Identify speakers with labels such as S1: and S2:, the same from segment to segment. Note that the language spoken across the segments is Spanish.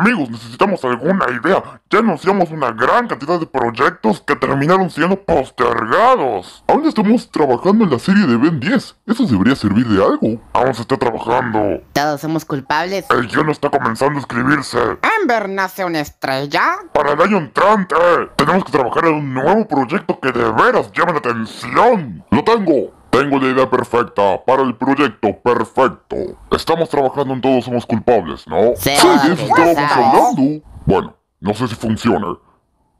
S1: Amigos, necesitamos alguna idea. Ya anunciamos una gran cantidad de proyectos que terminaron siendo postergados. Aún estamos trabajando en la serie de Ben 10. Eso debería servir de algo. Aún se está trabajando. Todos somos culpables. El guión está comenzando a escribirse. Amber nace una estrella. Para el año entrante, tenemos que trabajar en un nuevo proyecto que de veras llame la atención. ¡Lo tengo! Tengo la idea perfecta para el proyecto perfecto. Estamos trabajando en todos somos culpables, ¿no? Sí, eso hablando. Bueno, no sé si funcione,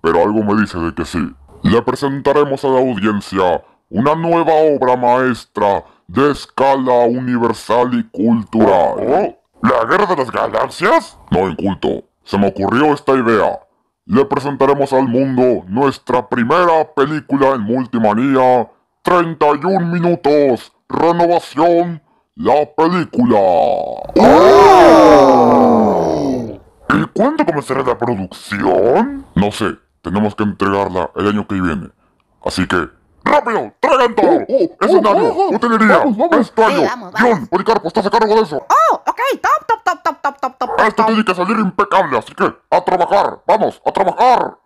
S1: pero algo me dice de que sí. Le presentaremos a la audiencia una nueva obra maestra de escala universal y cultural. Oh, oh, ¿La guerra de las galaxias? No, inculto. Se me ocurrió esta idea. Le presentaremos al mundo nuestra primera película en multimanía 31 minutos. Renovación, la película. ¡Oh! ¿Y cuándo comenzará la producción? No sé, tenemos que entregarla el año que viene. Así que, ¡rápido! ¡Traigan todo! ¡Escenario! ¡Utilería! año! ¡Guión! ¡Policarpo, estás a cargo de eso! ¡Oh, ok! ¡Top, top, top, top, top, top, top! Esto tiene que salir impecable, así que, ¡a trabajar! ¡Vamos, a trabajar!